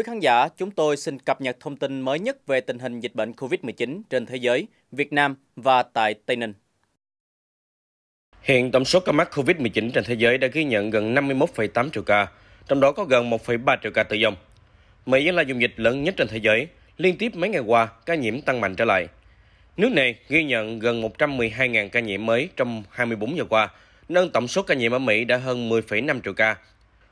quý khán giả, chúng tôi xin cập nhật thông tin mới nhất về tình hình dịch bệnh COVID-19 trên thế giới, Việt Nam và tại Tây Ninh. Hiện tổng số ca mắc COVID-19 trên thế giới đã ghi nhận gần 51,8 triệu ca, trong đó có gần 1,3 triệu ca tử vong. Mỹ là vùng dịch lớn nhất trên thế giới, liên tiếp mấy ngày qua ca nhiễm tăng mạnh trở lại. Nước này ghi nhận gần 112.000 ca nhiễm mới trong 24 giờ qua, nâng tổng số ca nhiễm ở Mỹ đã hơn 10,5 triệu ca,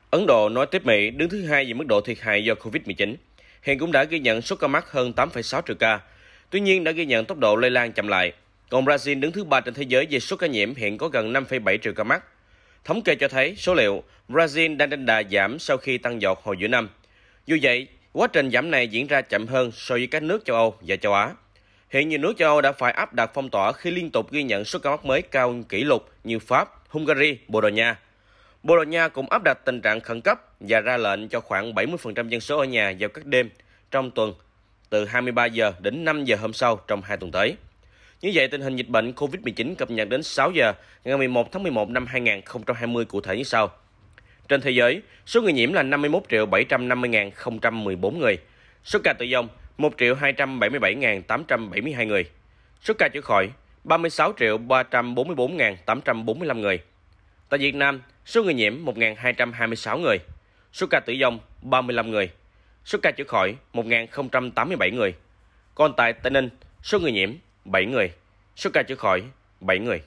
Ấn Độ nói tiếp Mỹ đứng thứ hai về mức độ thiệt hại do Covid-19. Hiện cũng đã ghi nhận số ca mắc hơn 8,6 triệu ca. Tuy nhiên đã ghi nhận tốc độ lây lan chậm lại. Còn Brazil đứng thứ ba trên thế giới về số ca nhiễm hiện có gần 5,7 triệu ca mắc. Thống kê cho thấy số liệu Brazil đang trên đà giảm sau khi tăng dọt hồi giữa năm. Dù vậy, quá trình giảm này diễn ra chậm hơn so với các nước châu Âu và châu Á. Hiện nhiều nước châu Âu đã phải áp đặt phong tỏa khi liên tục ghi nhận số ca mắc mới cao kỷ lục như Pháp, Hungary, Bồ Đào Nha, Bồ Đào Nha cũng áp đặt tình trạng khẩn cấp và ra lệnh cho khoảng 70% dân số ở nhà vào các đêm trong tuần từ 23 giờ đến 5 giờ hôm sau trong hai tuần tới. Như vậy, tình hình dịch bệnh COVID-19 cập nhật đến 6 giờ ngày 11 tháng 11 năm 2020 cụ thể như sau. Trên thế giới, số người nhiễm là 51 triệu 750.014 người. Số ca tử vong 1 triệu 277.872 người. Số ca chữa khỏi 36 triệu 344.845 người Tại Việt Nam, số người nhiễm 1.226 người, số ca tử vong 35 người, số ca chữa khỏi 1.087 người. Còn tại Tây Ninh, số người nhiễm 7 người, số ca chữa khỏi 7 người.